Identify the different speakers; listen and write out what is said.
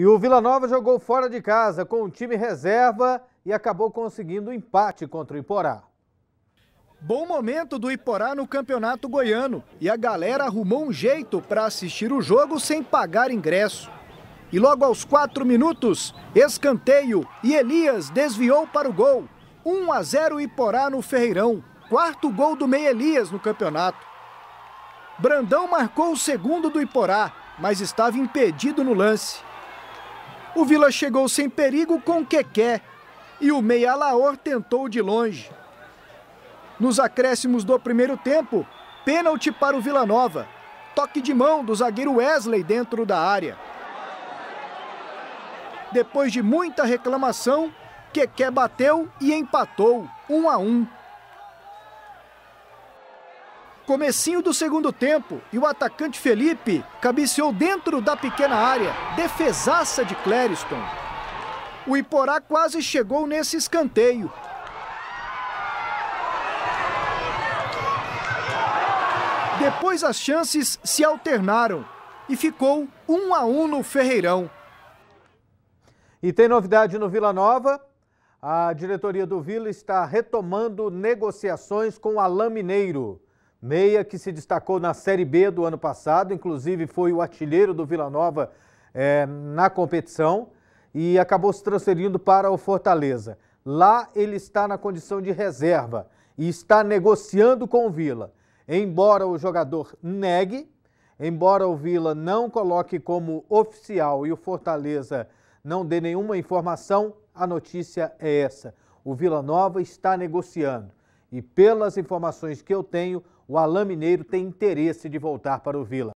Speaker 1: E o Vila Nova jogou fora de casa com o time reserva e acabou conseguindo
Speaker 2: empate contra o Iporá. Bom momento do Iporá no Campeonato Goiano e a galera arrumou um jeito para assistir o jogo sem pagar ingresso. E logo aos quatro minutos, escanteio e Elias desviou para o gol. 1 a 0 Iporá no Ferreirão, quarto gol do Meia Elias no campeonato. Brandão marcou o segundo do Iporá, mas estava impedido no lance. O Vila chegou sem perigo com Keké e o Meia Laor tentou de longe. Nos acréscimos do primeiro tempo, pênalti para o Vila Nova. Toque de mão do zagueiro Wesley dentro da área. Depois de muita reclamação, Keké bateu e empatou, 1 um a 1. Um. Comecinho do segundo tempo e o atacante Felipe cabeceou dentro da pequena área, defesaça de Clériston. O Iporá quase chegou nesse escanteio, Depois as chances se alternaram e ficou um a um no Ferreirão. E tem novidade no Vila Nova. A diretoria do
Speaker 1: Vila está retomando negociações com Alain Mineiro meia que se destacou na Série B do ano passado, inclusive foi o artilheiro do Vila Nova é, na competição e acabou se transferindo para o Fortaleza. Lá ele está na condição de reserva e está negociando com o Vila. Embora o jogador negue, embora o Vila não coloque como oficial e o Fortaleza não dê nenhuma informação, a notícia é essa. O Vila Nova está negociando. E pelas informações que eu tenho, o Alain Mineiro tem interesse de voltar para o Vila.